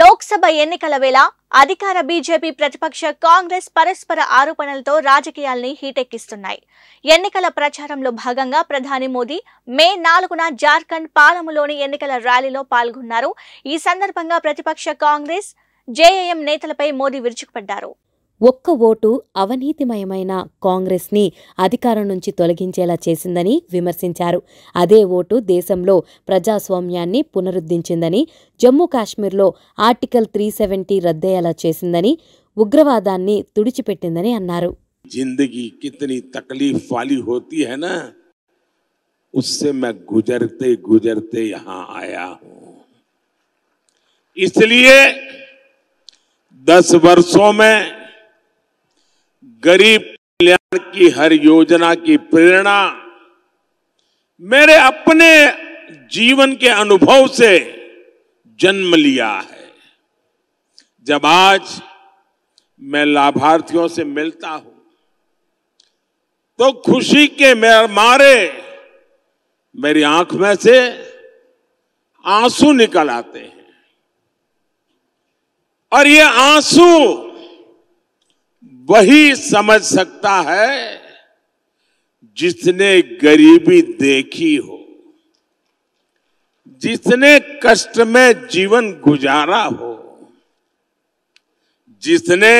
లోక్సభ ఎన్నికల వేళ అధికార బీజేపీ ప్రతిపక్ష కాంగ్రెస్ పరస్పర ఆరోపణలతో రాజకీయాల్ని హీటెక్కిస్తున్నాయి ఎన్నికల ప్రచారంలో భాగంగా ప్రధాని మోదీ మే నాలుగున జార్ఖండ్ పాలములోని ఎన్నికల ర్యాలీలో పాల్గొన్నారు ఈ సందర్భంగా ప్రతిపక్ష కాంగ్రెస్ జేఏఎం నేతలపై మోదీ విరుచుకుపడ్డారు ఒక్క ఓటు అవనీతిమయమైన కాంగ్రెస్ని అధికారం నుంచి తొలగించేలా చేసిందని విమర్శించారు అదే ఓటు దేశంలో ప్రజాస్వామ్యాన్ని పునరుద్ధరించిందని జమ్మూ కాశ్మీర్లో ఆర్టికల్ త్రీ సెవెంటీ రద్దయ్యేలా చేసిందని ఉగ్రవాదాన్ని తుడిచిపెట్టిందని అన్నారు తక్లీఫ్ उससे मैं गुजरते गुजरते यहां आया हूं इसलिए दस वर्षों में गरीब कल्याण की हर योजना की प्रेरणा मेरे अपने जीवन के अनुभव से जन्म लिया है जब आज मैं लाभार्थियों से मिलता हूं तो खुशी के मारे मेरी आंख में से आंसू निकल आते हैं और ये आंसू वही समझ सकता है जिसने गरीबी देखी हो जिसने कष्ट में जीवन गुजारा हो जिसने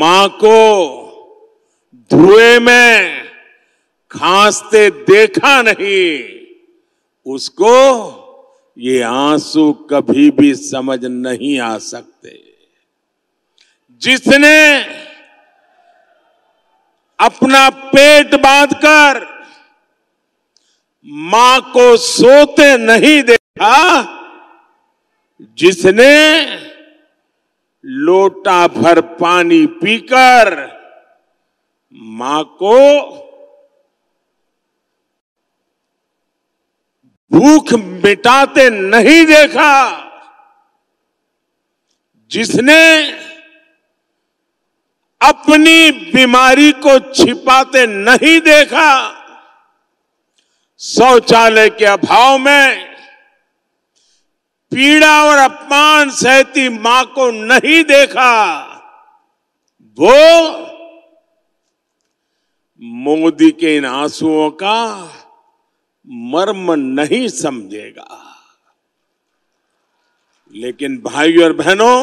मां को धुएं में खांसते देखा नहीं उसको ये आंसू कभी भी समझ नहीं आ सकते जिसने अपना पेट बांधकर मां को सोते नहीं देखा जिसने लोटा भर पानी पीकर मां को भूख मिटाते नहीं देखा जिसने अपनी बीमारी को छिपाते नहीं देखा शौचालय के अभाव में पीड़ा और अपमान सहती मां को नहीं देखा वो मोदी के इन आंसुओं का मर्म नहीं समझेगा लेकिन भाई और बहनों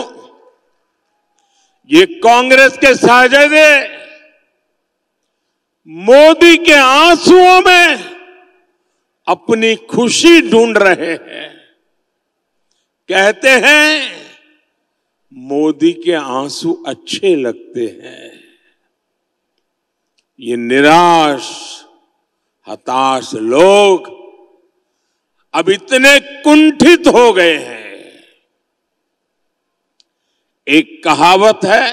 ये कांग्रेस के साझेदे मोदी के आंसुओं में अपनी खुशी ढूंढ रहे हैं कहते हैं मोदी के आंसू अच्छे लगते हैं ये निराश हताश लोग अब इतने कुंठित हो गए हैं एक कहावत है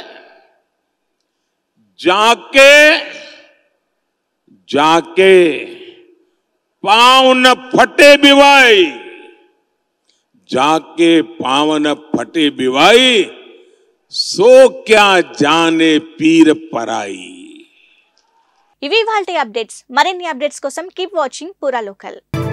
जाके जाके पावन फटे बिवाई जाके पावन फटे बिवाई सो क्या जाने पीर पराई ఇవి వాళ్ళ అప్డేట్స్ మరిన్ని అప్డేట్స్ కోసం కీప్ వాచింగ్ పూరా లోకల్